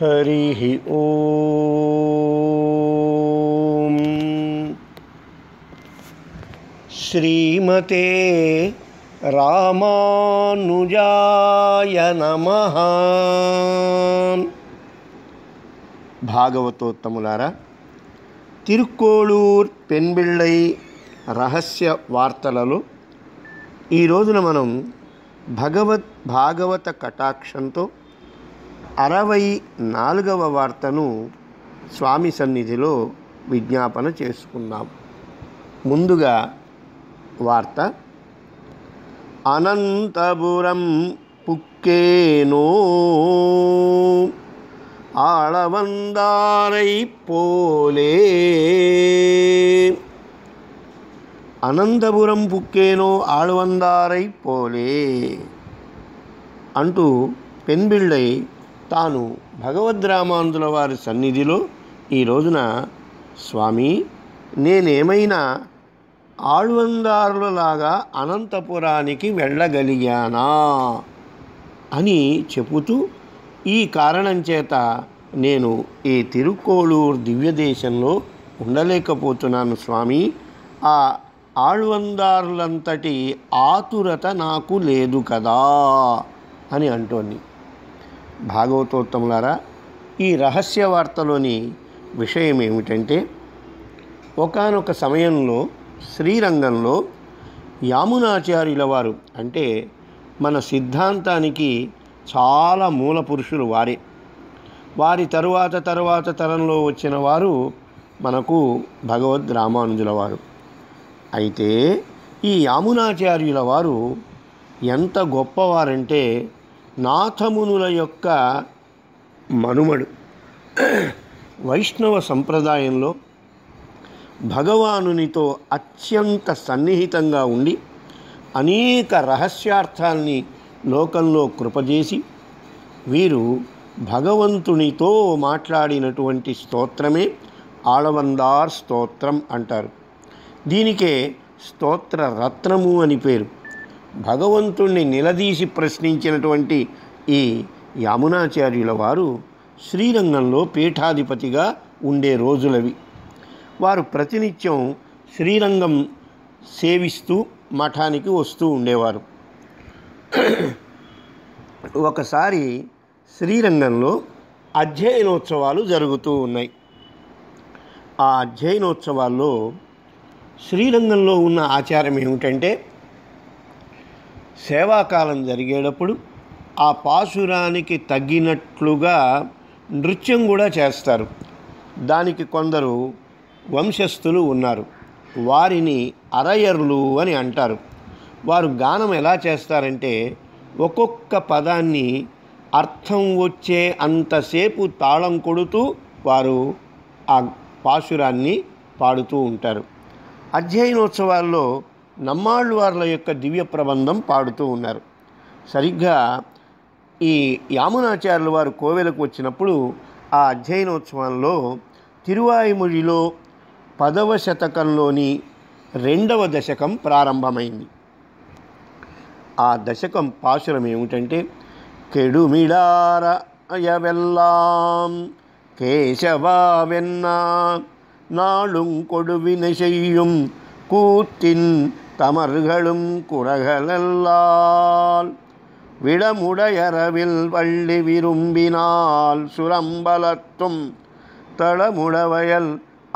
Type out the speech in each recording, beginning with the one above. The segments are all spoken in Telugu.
హరి శ్రీమతే రామానుజాయ నమ భాగవతోత్తములారా తిరుక్కోళూర్ పెన్బిళ్ళై రహస్య వార్తలలో ఈ రోజున మనం భగవత్ భాగవత కటాక్షంతో అరవై నాలుగవ వార్తను స్వామి సన్నిధిలో విజ్ఞాపన చేసుకున్నాం ముందుగా వార్త అనంతపురం పుక్కేనో ఆళవందారై పోలే అనంతపురం పుక్కేనో ఆళవందారై పోలే అంటూ పెన్బిళ్ళై తాను భగవద్ రామానుజుల వారి సన్నిధిలో ఈ రోజున స్వామి నేనేమైనా ఆళ్వందారులలాగా అనంతపురానికి వెళ్ళగలిగానా అని చెబుతూ ఈ కారణం చేత నేను ఈ తిరుకోలూరు దివ్యదేశంలో ఉండలేకపోతున్నాను స్వామి ఆ ఆళ్వందారులంతటి ఆతురత నాకు లేదు కదా అని అంటోంది భాగవతోత్తములారా ఈ రహస్య వార్తలోని విషయం ఏమిటంటే ఒకనొక సమయంలో శ్రీరంగంలో యామునాచార్యుల వారు అంటే మన సిద్ధాంతానికి చాలా మూల పురుషులు వారే వారి తరువాత తరువాత తరంలో వచ్చిన వారు మనకు భగవద్ రామానుజుల వారు అయితే ఈ యామునాచార్యుల వారు ఎంత గొప్పవారంటే నాథమునుల యొక్క మనుమడు వైష్ణవ సంప్రదాయంలో భగవానునితో అత్యంత సన్నిహితంగా ఉండి అనేక రహస్యార్థాల్ని లోకంలో కృపజేసి వీరు భగవంతునితో మాట్లాడినటువంటి స్తోత్రమే ఆళవందార్ స్తోత్రం అంటారు దీనికే స్తోత్ర రత్నము అని పేరు భగవంతుణ్ణి నిలదీసి ప్రశ్నించినటువంటి ఈ యామునాచార్యుల వారు శ్రీరంగంలో పీఠాధిపతిగా ఉండే రోజులవి వారు ప్రతినిత్యం శ్రీరంగం సేవిస్తూ మఠానికి వస్తూ ఉండేవారు ఒకసారి శ్రీరంగంలో అధ్యయనోత్సవాలు జరుగుతూ ఉన్నాయి ఆ అధ్యయనోత్సవాల్లో శ్రీరంగంలో ఉన్న ఆచారం ఏమిటంటే సేవాకాలం జరిగేటప్పుడు ఆ పాశురానికి తగ్గినట్లుగా నృత్యం కూడా చేస్తారు దానికి కొందరు వంశస్థులు ఉన్నారు వారిని అరయర్లు అని అంటారు వారు గానం ఎలా చేస్తారంటే ఒక్కొక్క పదాన్ని అర్థం వచ్చే అంతసేపు తాళం కొడుతూ వారు ఆ పాశురాన్ని పాడుతూ ఉంటారు అధ్యయనోత్సవాల్లో నమ్మాళ్ళవార్ల యొక్క దివ్య ప్రబంధం పాడుతూ ఉన్నారు సరిగ్గా ఈ యామునాచార్యుల వారు కోవెలకు వచ్చినప్పుడు ఆ అధ్యయనోత్సవంలో తిరువాయిమొழிలో పదవ శతకంలోని రెండవ దశకం ప్రారంభమైంది ఆ దశకం పాశురం ఏమిటంటే కెడుమిడార అయవెల్లాం കേശവാവെന്ന നാളും കൊടുവിന ചെയ്യും కూర్తిన్ தமர்களும் குரகலல்லால் விடமுடையரவில் வள்ளி விரும்பினால் சுரம்பலத்தும் தளமுடவயல்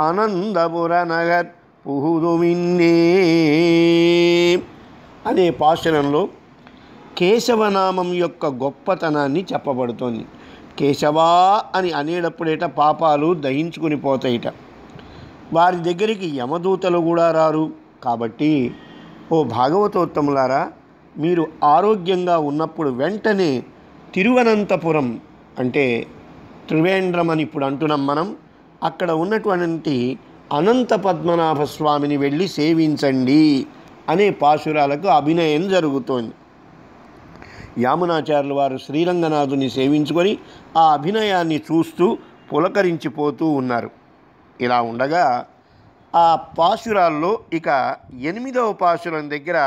అనందపుర నగర్ புகுதுமின்னே అనే పాశనంలో కేశవనామం యొక్క గొప్పతనాన్ని చెప్పబడుతోంది కేశవా అని అనేటప్పుడేట పాపాలు దహించుకుని పోతాయిట వారి దగ్గరికి యమదూతలు కూడా రారు కాబట్టి ఓ భాగవతోత్తములారా మీరు ఆరోగ్యంగా ఉన్నప్పుడు వెంటనే తిరువనంతపురం అంటే త్రివేంద్రం అని ఇప్పుడు అంటున్నాం మనం అక్కడ ఉన్నటువంటి అనంత పద్మనాభ స్వామిని వెళ్ళి సేవించండి అనే పాశురాలకు అభినయం జరుగుతోంది యామునాచార్యులు వారు శ్రీరంగనాథుని సేవించుకొని ఆ అభినయాన్ని చూస్తూ పులకరించిపోతూ ఉన్నారు ఇలా ఉండగా ఆ పాశురాల్లో ఇక ఎనిమిదవ పాశురం దగ్గర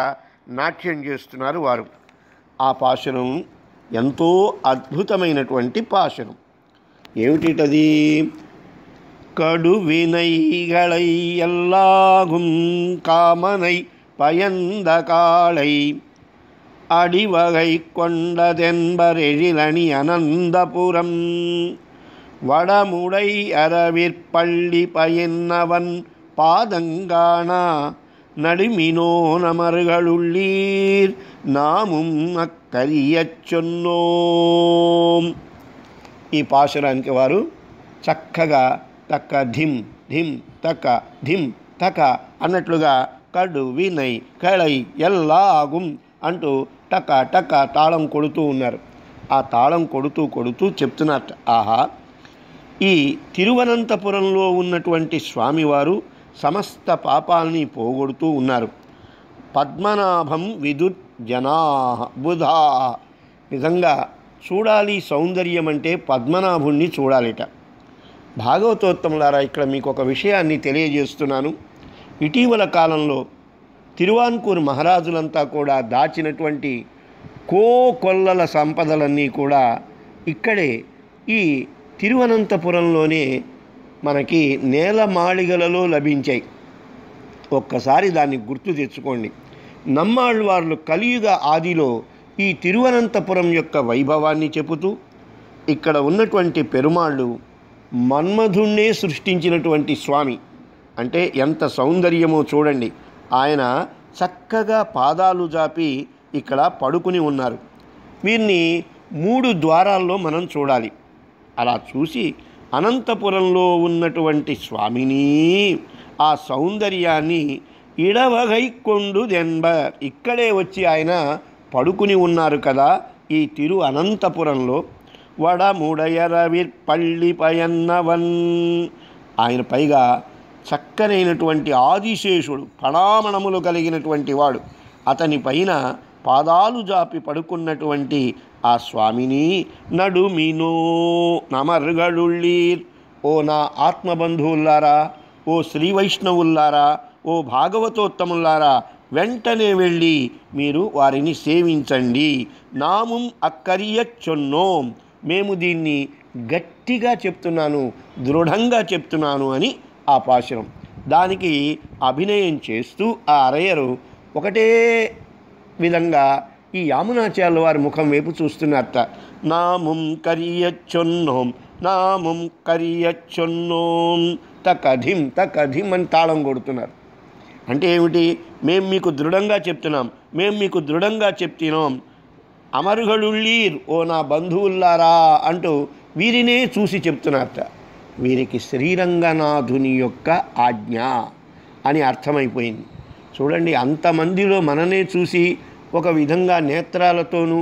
నాట్యం చేస్తున్నారు వారు ఆ పాశురం ఎంతో అద్భుతమైనటువంటి పాశురం ఏమిటిటది కడు గళై ఎల్లాగుం కామనై పయందకాళై అడివగై కొండదెంబరెళిలని అనందపురం వడముడై అరవిర్పల్లి పయన్నవన్ பாதங்கானா நடுமினோனமர்களுள்ளீர் நாமும் అక్కరియ చొన్నోం ఈ పాశురానికి వారు చక్కగా తక్క ధిమ్ ధిమ్ తక ధిమ్ తక అన్నట్లుగా కడు వినై కళై ఎల్లాగుం అంటూ టక టక తాళం కొడుతూ ఉన్నారు ఆ తాళం కొడుతూ కొడుతూ చెప్తున్నట్టు ఆహా ఈ తిరువనంతపురంలో ఉన్నటువంటి స్వామివారు సమస్త పాపాలని పోగొడుతూ ఉన్నారు పద్మనాభం విదుత్ జనా బుధా నిజంగా చూడాలి సౌందర్యం అంటే పద్మనాభుణ్ణి చూడాలిట భాగవతోత్తములారా ఇక్కడ మీకు ఒక విషయాన్ని తెలియజేస్తున్నాను ఇటీవల కాలంలో తిరువాన్కూరు మహారాజులంతా కూడా దాచినటువంటి కోకొల్లల సంపదలన్నీ కూడా ఇక్కడే ఈ తిరువనంతపురంలోనే మనకి నేల మాళిగలలో లభించాయి ఒక్కసారి దాన్ని గుర్తు తెచ్చుకోండి వాళ్ళు కలియుగ ఆదిలో ఈ తిరువనంతపురం యొక్క వైభవాన్ని చెబుతూ ఇక్కడ ఉన్నటువంటి పెరుమాళ్ళు మన్మధుణ్ణే సృష్టించినటువంటి స్వామి అంటే ఎంత సౌందర్యమో చూడండి ఆయన చక్కగా పాదాలు జాపి ఇక్కడ పడుకుని ఉన్నారు వీరిని మూడు ద్వారాల్లో మనం చూడాలి అలా చూసి అనంతపురంలో ఉన్నటువంటి స్వామిని ఆ సౌందర్యాన్ని ఇడవగైకొండు దెన్బర్ ఇక్కడే వచ్చి ఆయన పడుకుని ఉన్నారు కదా ఈ తిరు అనంతపురంలో వడముడయరవిర్ పల్లి పయన్నవన్ ఆయన పైగా చక్కనైనటువంటి ఆదిశేషుడు పడామణములు కలిగినటువంటి వాడు అతని పైన పాదాలు జాపి పడుకున్నటువంటి ఆ స్వామిని ನಡುಮಿನೋ ನಮರ್ಗಳುಳ್ಳೀರ್ ఓ నా ఆత్మబంధువుల్లారా ఓ శ్రీ వైష్ణవుల్లారా ఓ భాగవతోత్తముల్లారా వెంటనే వెళ్ళి మీరు వారిని సేవించండి నాము అక్కరియ చొన్నోం మేము దీన్ని గట్టిగా చెప్తున్నాను దృఢంగా చెప్తున్నాను అని ఆ పాశురం దానికి అభినయం చేస్తూ ఆ అరయరు ఒకటే విధంగా ఈ యామునాచార్యుల వారి ముఖం వైపు చూస్తున్న అత్త నాముం కరియచ్చొన్నోం నాముం కరియచ్చొన్నోం తకధిం తకధిం అని తాళం కొడుతున్నారు అంటే ఏమిటి మేము మీకు దృఢంగా చెప్తున్నాం మేము మీకు దృఢంగా చెప్తున్నాం అమరుగలుళ్ళీర్ ఓ నా బంధువుల్లారా అంటూ వీరినే చూసి చెప్తున్నారట వీరికి శ్రీరంగనాథుని యొక్క ఆజ్ఞ అని అర్థమైపోయింది చూడండి అంతమందిలో మననే చూసి ఒక విధంగా నేత్రాలతోనూ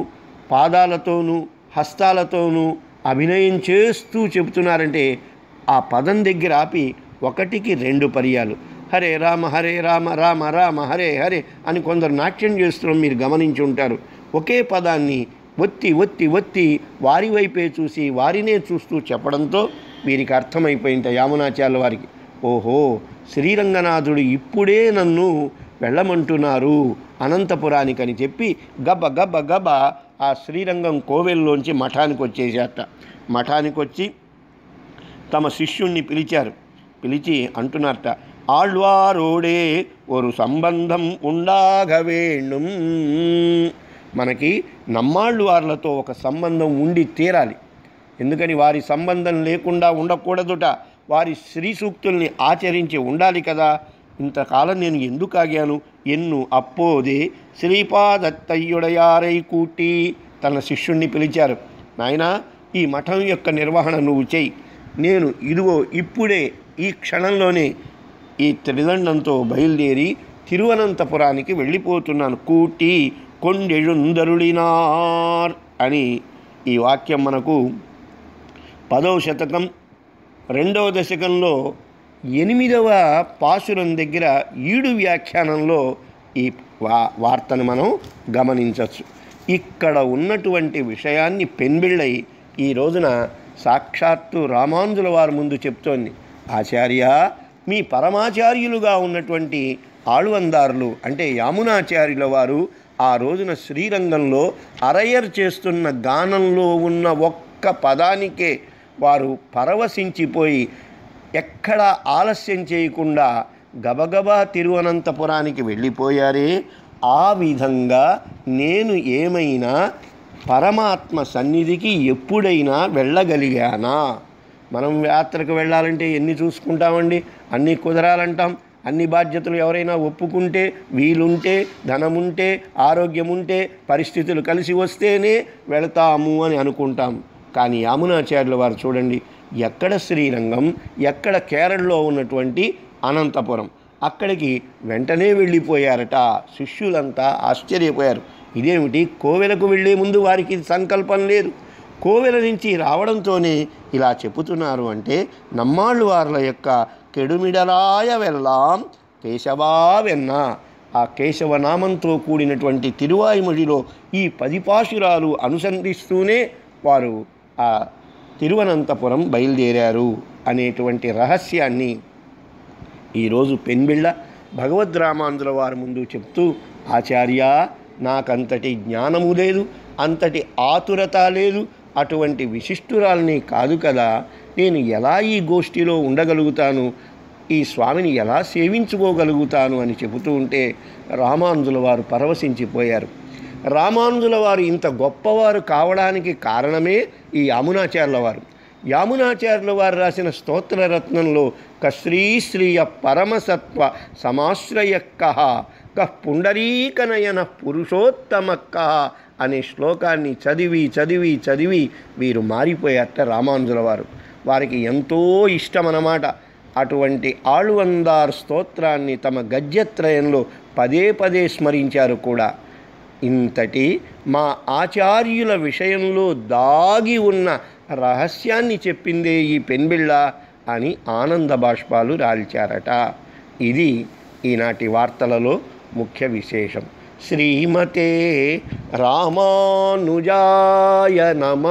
పాదాలతోనూ హస్తాలతోనూ అభినయం చేస్తూ చెబుతున్నారంటే ఆ పదం దగ్గర ఆపి ఒకటికి రెండు పర్యాలు హరే రామ హరే రామ రామ రామ హరే హరే అని కొందరు నాట్యం చేస్తున్నాం మీరు గమనించి ఉంటారు ఒకే పదాన్ని ఒత్తి ఒత్తి ఒత్తి వారి వైపే చూసి వారినే చూస్తూ చెప్పడంతో వీరికి అర్థమైపోయింది యామునాచార్య వారికి ఓహో శ్రీరంగనాథుడు ఇప్పుడే నన్ను వెళ్ళమంటున్నారు అనంతపురానికని చెప్పి గబ గబ గబ ఆ శ్రీరంగం కోవెల్లోంచి మఠానికి వచ్చేసేట మఠానికి వచ్చి తమ శిష్యుణ్ణి పిలిచారు పిలిచి అంటున్నారట ఆళ్వారోడే ఒరు సంబంధం ఉండాగవేణు మనకి నమ్మాళ్ళవార్లతో ఒక సంబంధం ఉండి తీరాలి ఎందుకని వారి సంబంధం లేకుండా ఉండకూడదుట వారి శ్రీ సూక్తుల్ని ఆచరించి ఉండాలి కదా ఇంతకాలం నేను ఎందుకు ఆగాను ఎన్ను అప్పోదే శ్రీపాదత్తయ్యుడయారై కూటి తన శిష్యుణ్ణి పిలిచారు నాయనా ఈ మఠం యొక్క నిర్వహణ నువ్వు చేయి నేను ఇదిగో ఇప్పుడే ఈ క్షణంలోనే ఈ త్రిదండంతో బయలుదేరి తిరువనంతపురానికి వెళ్ళిపోతున్నాను కూటి కొండెഴുందరుళినార్ అని ఈ వాక్యం మనకు పదవ శతకం రెండవ దశకంలో ఎనిమిదవ పాశురం దగ్గర ఈడు వ్యాఖ్యానంలో ఈ వా వార్తను మనం గమనించవచ్చు ఇక్కడ ఉన్నటువంటి విషయాన్ని పెన్బిళ్ళై ఈ రోజున సాక్షాత్తు రామానుజుల వారి ముందు చెప్తోంది ఆచార్య మీ పరమాచార్యులుగా ఉన్నటువంటి ఆళ్వందారులు అంటే యామునాచార్యుల వారు ఆ రోజున శ్రీరంగంలో అరయర్ చేస్తున్న గానంలో ఉన్న ఒక్క పదానికే వారు పరవశించిపోయి ఎక్కడ ఆలస్యం చేయకుండా గబగబా తిరువనంతపురానికి వెళ్ళిపోయారే ఆ విధంగా నేను ఏమైనా పరమాత్మ సన్నిధికి ఎప్పుడైనా వెళ్ళగలిగానా మనం యాత్రకు వెళ్ళాలంటే ఎన్ని చూసుకుంటామండి అన్నీ కుదరాలంటాం అన్ని బాధ్యతలు ఎవరైనా ఒప్పుకుంటే వీలుంటే ధనముంటే ఆరోగ్యం ఉంటే పరిస్థితులు కలిసి వస్తేనే వెళతాము అని అనుకుంటాం కానీ యామునాచార్యుల వారు చూడండి ఎక్కడ శ్రీరంగం ఎక్కడ కేరళలో ఉన్నటువంటి అనంతపురం అక్కడికి వెంటనే వెళ్ళిపోయారట శిష్యులంతా ఆశ్చర్యపోయారు ఇదేమిటి కోవెలకు వెళ్ళే ముందు వారికి సంకల్పం లేదు కోవెల నుంచి రావడంతోనే ఇలా చెబుతున్నారు అంటే నమ్మాళ్ళు వార్ల యొక్క కెడుమిడలాయ వెళ్ళాం కేశవా వెన్న ఆ కేశవనామంతో కూడినటువంటి తిరువాయిమడిలో ఈ పదిపాశురాలు అనుసంధిస్తూనే వారు ఆ తిరువనంతపురం బయలుదేరారు అనేటువంటి రహస్యాన్ని ఈరోజు పెన్బిళ్ళ భగవద్ రామాంధుల వారి ముందు చెప్తూ ఆచార్య నాకంతటి జ్ఞానము లేదు అంతటి ఆతురత లేదు అటువంటి విశిష్టురాల్ని కాదు కదా నేను ఎలా ఈ గోష్ఠిలో ఉండగలుగుతాను ఈ స్వామిని ఎలా సేవించుకోగలుగుతాను అని చెబుతూ ఉంటే రామాంధుల వారు పరవశించిపోయారు రామానుజుల వారు ఇంత గొప్పవారు కావడానికి కారణమే ఈ యమునాచార్యుల వారు యామునాచార్యుల వారు రాసిన స్తోత్రరత్నంలో శ్రీశ్రీయ పరమసత్వ కహ క పుండరీకనయన పురుషోత్తమక్క అనే శ్లోకాన్ని చదివి చదివి చదివి వీరు మారిపోయారట రామానుజుల వారు వారికి ఎంతో ఇష్టమన్నమాట అటువంటి ఆళువందార్ స్తోత్రాన్ని తమ గద్యత్రయంలో పదే పదే స్మరించారు కూడా ఇంతటి మా ఆచార్యుల విషయంలో దాగి ఉన్న రహస్యాన్ని చెప్పిందే ఈ పెన్బిళ్ళ అని ఆనంద బాష్పాలు రాల్చారట ఇది ఈనాటి వార్తలలో ముఖ్య విశేషం శ్రీమతే రామానుజాయ నమ